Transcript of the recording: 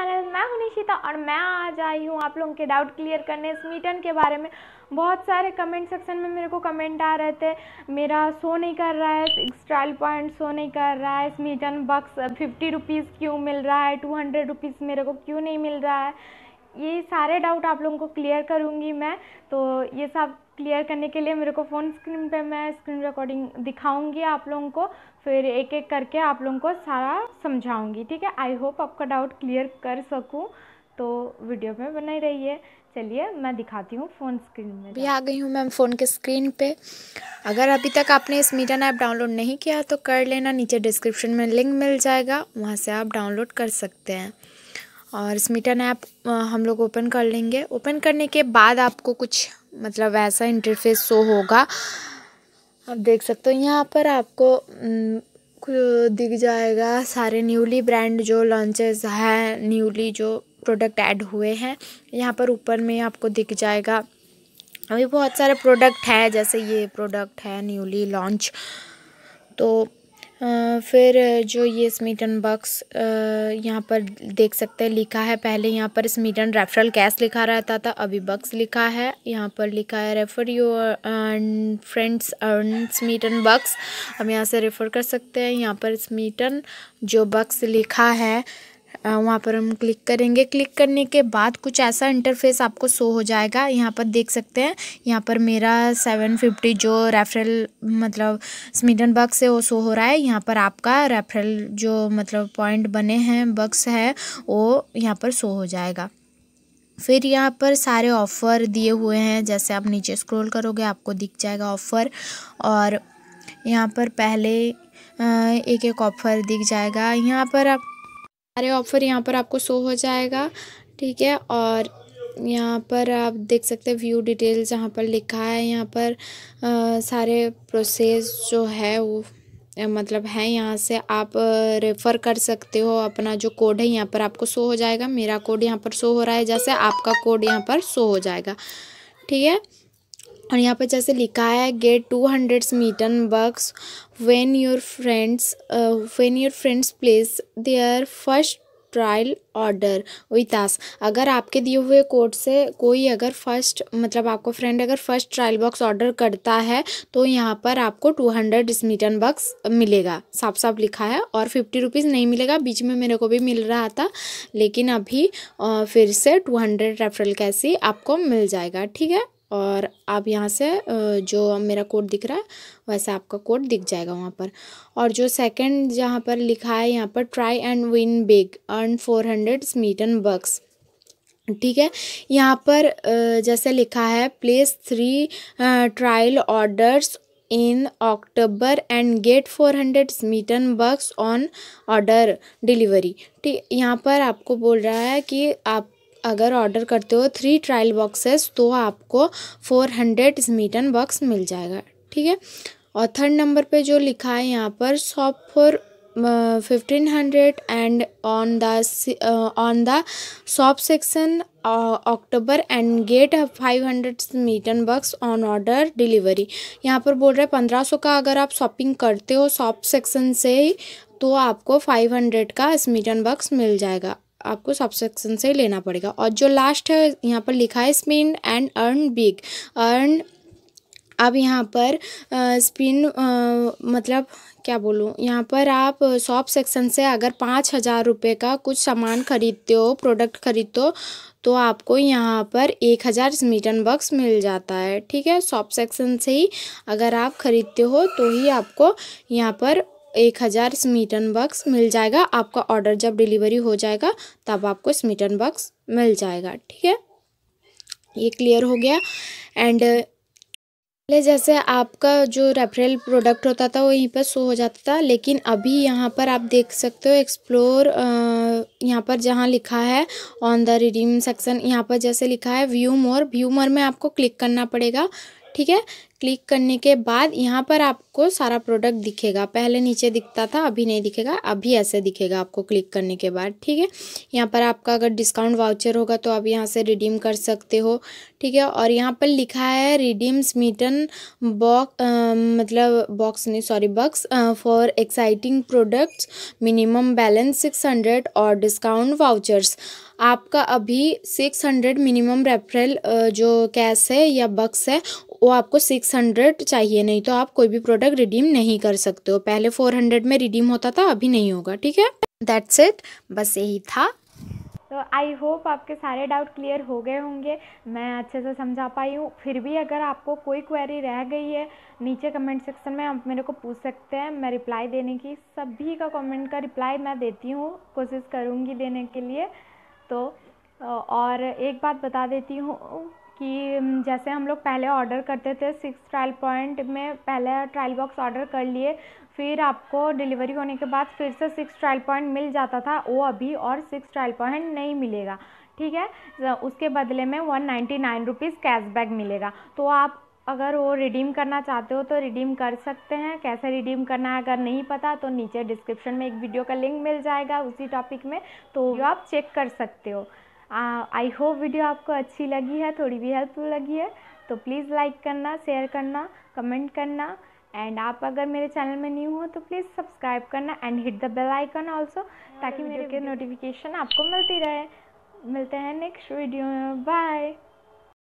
channel मैं हूं निशिता और मैं आज आई हूं आप लोगों के डाउट क्लियर करने इस मीटन के बारे में बहुत सारे कमेंट सेक्शन में मेरे को कमेंट आ रहे थे मेरा शो नहीं कर रहा है एक्सट्राइल पॉइंट सो नहीं कर रहा है इस मीटन बक्स फिफ्टी रुपीज़ क्यों मिल रहा है टू हंड्रेड रुपीज़ मेरे को क्यों नहीं मिल रहा है ये सारे डाउट आप लोगों को क्लियर करूँगी मैं तो ये सब क्लियर करने के लिए मेरे को फ़ोन स्क्रीन पे मैं स्क्रीन रिकॉर्डिंग दिखाऊंगी आप लोगों को फिर एक एक करके आप लोगों को सारा समझाऊंगी ठीक है आई होप आपका डाउट क्लियर कर सकूँ तो वीडियो में बने रहिए चलिए मैं दिखाती हूँ फ़ोन स्क्रीन में भी आ गई हूँ मैम फ़ोन के स्क्रीन पे अगर अभी तक आपने इस मीडिया ऐप डाउनलोड नहीं किया तो कर लेना नीचे डिस्क्रिप्शन में लिंक मिल जाएगा वहाँ से आप डाउनलोड कर सकते हैं और स्मिटन ऐप हम लोग ओपन कर लेंगे ओपन करने के बाद आपको कुछ मतलब ऐसा इंटरफेस शो होगा आप देख सकते हो यहाँ पर आपको दिख जाएगा सारे न्यूली ब्रांड जो लॉन्चेस हैं न्यूली जो प्रोडक्ट ऐड हुए हैं यहाँ पर ऊपर में आपको दिख जाएगा अभी बहुत सारे प्रोडक्ट हैं जैसे ये प्रोडक्ट है न्यूली लॉन्च तो फिर जो ये स्मीटन बक्स यहाँ पर देख सकते हैं लिखा है पहले यहाँ पर स्मीटन रेफरल कैश लिखा रहता था अभी बक्स लिखा है यहाँ पर लिखा है refer your friends earn Smytten bucks हम यहाँ से रेफ़र कर सकते हैं यहाँ पर स्मीटन जो बक्स लिखा है वहाँ पर हम क्लिक करेंगे क्लिक करने के बाद कुछ ऐसा इंटरफेस आपको शो हो जाएगा यहाँ पर देख सकते हैं यहाँ पर मेरा सेवन फिफ्टी जो रेफरल मतलब स्मिटन बक्स है वो शो हो रहा है यहाँ पर आपका रेफरल जो मतलब पॉइंट बने हैं बक्स है वो यहाँ पर शो हो जाएगा फिर यहाँ पर सारे ऑफ़र दिए हुए हैं जैसे आप नीचे स्क्रोल करोगे आपको दिख जाएगा ऑफ़र और यहाँ पर पहले एक एक ऑफ़र दिख जाएगा यहाँ पर आप सारे ऑफ़र यहाँ पर आपको शो हो जाएगा ठीक है और यहाँ पर आप देख सकते हैं व्यू डिटेल जहाँ पर लिखा है यहाँ पर आ, सारे प्रोसेस जो है वो मतलब है यहाँ से आप रेफ़र कर सकते हो अपना जो कोड है यहाँ पर आपको शो हो जाएगा मेरा कोड यहाँ पर शो हो रहा है जैसे आपका कोड यहाँ पर शो हो जाएगा ठीक है और यहाँ पर जैसे लिखा है get two hundred Smytten bucks when your friends when your friends place their first trial order with us अगर आपके दिए हुए कोड से कोई अगर फर्स्ट मतलब आपको फ्रेंड अगर फर्स्ट ट्रायल बॉक्स ऑर्डर करता है तो यहाँ पर आपको टू हंड्रेड स्मीटन बक्स मिलेगा साफ साफ लिखा है और फिफ्टी रुपीज़ नहीं मिलेगा बीच में मेरे को भी मिल रहा था लेकिन अभी फिर से टू हंड्रेड रेफरल कैसी आपको मिल जाएगा ठीक है और आप यहाँ से जो मेरा कोड दिख रहा है वैसा आपका कोड दिख जाएगा वहाँ पर और जो सेकंड जहाँ पर लिखा है यहाँ पर try and win big earn four hundred Smytten bucks ठीक है यहाँ पर जैसे लिखा है place three trial orders in October and get four hundred Smytten bucks on order delivery ठीक यहाँ पर आपको बोल रहा है कि आप अगर ऑर्डर करते हो थ्री ट्रायल बॉक्सेस तो आपको फोर हंड्रेड स्मीटन बॉक्स मिल जाएगा ठीक है और थर्ड नंबर पे जो लिखा है यहाँ पर shop for fifteen hundred and on the on the shop section October and get five hundred Smytten bucks on order delivery यहाँ पर बोल रहे हैं पंद्रह सौ का अगर आप शॉपिंग करते हो शॉप सेक्शन से ही तो आपको फाइव हंड्रेड का स्मीटन बक्स मिल जाएगा आपको सबसेक्शन सेक्शन से लेना पड़ेगा और जो लास्ट है यहाँ पर लिखा है spin and earn big earn अब यहाँ पर स्पिन मतलब क्या बोलूँ यहाँ पर आप शॉप सेक्शन से अगर पाँच हज़ार रुपये का कुछ सामान खरीदते हो प्रोडक्ट खरीदते हो तो आपको यहाँ पर एक हज़ार स्मिटन बक्स मिल जाता है ठीक है शॉप सेक्शन से ही अगर आप ख़रीदते हो तो ही आपको यहाँ पर एक हज़ार स्मीटन बक्स मिल जाएगा आपका ऑर्डर जब डिलीवरी हो जाएगा तब आपको स्मीटन बक्स मिल जाएगा ठीक है ये क्लियर हो गया एंड पहले जैसे आपका जो रेफरल प्रोडक्ट होता था वो यहीं पर शो हो जाता था लेकिन अभी यहाँ पर आप देख सकते हो एक्सप्लोर यहाँ पर जहाँ लिखा है ऑन द रिडीम सेक्शन यहाँ पर जैसे लिखा है व्यू मोर व्यू मोर में आपको क्लिक करना पड़ेगा ठीक है क्लिक करने के बाद यहाँ पर आपको सारा प्रोडक्ट दिखेगा पहले नीचे दिखता था अभी नहीं दिखेगा अभी ऐसे दिखेगा आपको क्लिक करने के बाद ठीक है यहाँ पर आपका अगर डिस्काउंट वाउचर होगा तो आप यहाँ से रिडीम कर सकते हो ठीक है और यहाँ पर लिखा है रिडीम्स मीटन बॉक्स मतलब बॉक्स नहीं sorry box for exciting products minimum balance six hundred और डिस्काउंट वाउचर्स आपका अभी सिक्स हंड्रेड मिनिमम रेफरल जो कैश है या बक्स है वो आपको सिक्स सिक्स हंड्रेड चाहिए नहीं तो आप कोई भी प्रोडक्ट रिडीम नहीं कर सकते हो पहले फोर हंड्रेड में रिडीम होता था अभी नहीं होगा ठीक है दैट्स इट बस यही था तो आई होप आपके सारे डाउट क्लियर हो गए होंगे मैं अच्छे से समझा पाई हूँ फिर भी अगर आपको कोई क्वेरी रह गई है नीचे कमेंट सेक्शन में आप मेरे को पूछ सकते हैं मैं रिप्लाई देने की सभी का कमेंट का रिप्लाई मैं देती हूँ कोशिश करूँगी देने के लिए तो और एक बात बता देती हूँ कि जैसे हम लोग पहले ऑर्डर करते थे सिक्स ट्रायल पॉइंट में पहले ट्रायल बॉक्स ऑर्डर कर लिए फिर आपको डिलीवरी होने के बाद फिर से सिक्स ट्रायल पॉइंट मिल जाता था वो अभी और सिक्स ट्रायल पॉइंट नहीं मिलेगा ठीक है उसके बदले में one ninety nine rupees cashback मिलेगा तो आप अगर वो रिडीम करना चाहते हो तो रिडीम कर सकते हैं कैसे रिडीम करना है अगर नहीं पता तो नीचे डिस्क्रिप्शन में एक वीडियो का लिंक मिल जाएगा उसी टॉपिक में तो आप चेक कर सकते हो आई होप वीडियो आपको अच्छी लगी है थोड़ी भी हेल्पफुल लगी है तो प्लीज़ लाइक करना शेयर करना कमेंट करना एंड आप अगर मेरे चैनल में न्यू हो तो प्लीज़ सब्सक्राइब करना and hit the bell icon also ताकि मेरे के नोटिफिकेशन आपको मिलती रहे मिलते हैं नेक्स्ट वीडियो में बाय